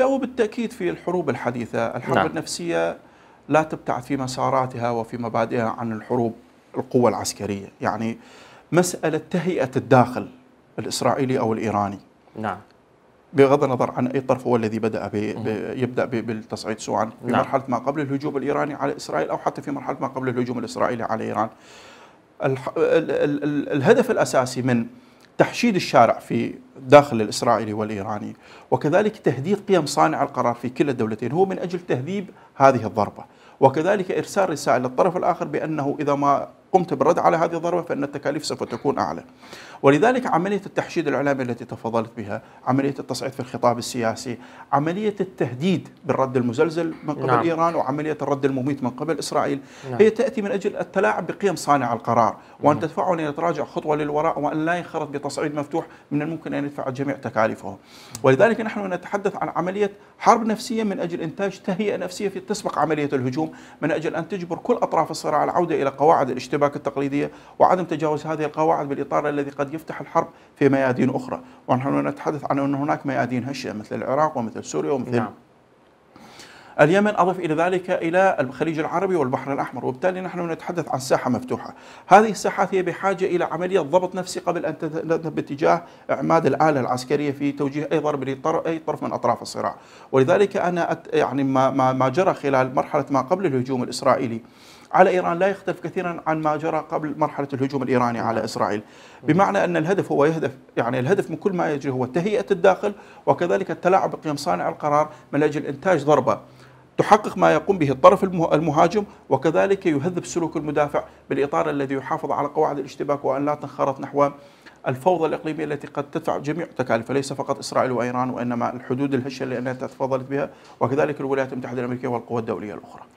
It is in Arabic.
لا وبالتأكيد في الحروب الحديثة الحرب نعم. النفسية لا تبتعد في مساراتها وفي مبادئها عن الحروب القوة العسكرية يعني مسألة تهيئة الداخل الإسرائيلي أو الإيراني نعم بغض النظر عن أي طرف هو الذي بدأ بي بي يبدأ بي بالتصعيد سواء في نعم. مرحلة ما قبل الهجوم الإيراني على إسرائيل أو حتى في مرحلة ما قبل الهجوم الإسرائيلي على إيران الهدف الأساسي من تحشيد الشارع في داخل الإسرائيلي والإيراني وكذلك تهديد قيم صانع القرار في كلا الدولتين هو من أجل تهذيب هذه الضربة وكذلك إرسال رسالة للطرف الآخر بأنه إذا ما قمت بالرد على هذه الضربة فإن التكاليف سوف تكون أعلى ولذلك عملية التحشيد الإعلامي التي تفضلت بها عملية التصعيد في الخطاب السياسي عملية التهديد بالرد المزلزل من قبل نعم. إيران وعملية الرد المميت من قبل إسرائيل نعم. هي تأتي من أجل التلاعب بقيم صانع القرار وأن نعم. تدفعه أن يتراجع خطوة للوراء وأن لا ينخرط بتصعيد مفتوح من الممكن أن يدفع جميع تكاليفه ولذلك نحن نتحدث عن عملية حرب نفسية من أجل إنتاج تهيئة نفسية في تسبق عملية الهجوم من أجل أن تجبر كل أطراف الصراع العودة إلى قواعد الاجتماع الشباك التقليدية وعدم تجاوز هذه القواعد بالإطار الذي قد يفتح الحرب في ميادين أخرى ونحن نتحدث عن أن هناك ميادين هشة مثل العراق ومثل سوريا ومثل نعم. اليمن أضف إلى ذلك إلى الخليج العربي والبحر الأحمر وبالتالي نحن نتحدث عن ساحة مفتوحة هذه الساحات هي بحاجة إلى عملية ضبط نفسي قبل أن تذهب باتجاه إعماد الآلة العسكرية في توجيه أي ضرب اي طرف من أطراف الصراع ولذلك أنا أت يعني ما, ما جرى خلال مرحلة ما قبل الهجوم الإسرائيلي على إيران لا يختلف كثيرا عن ما جرى قبل مرحلة الهجوم الإيراني على إسرائيل بمعنى أن الهدف هو يهدف يعني الهدف من كل ما يجري هو تهيئة الداخل وكذلك التلاعب بقيم صانع القرار من أجل إنتاج ضربة تحقق ما يقوم به الطرف المهاجم وكذلك يهذب سلوك المدافع بالإطار الذي يحافظ على قواعد الاشتباك وأن لا تنخرط نحو الفوضى الإقليمية التي قد تدفع جميع التكاليف ليس فقط إسرائيل وإيران وإنما الحدود الهشة اللي تفضلت بها وكذلك الولايات المتحدة الأمريكية والقوى الدولية الأخرى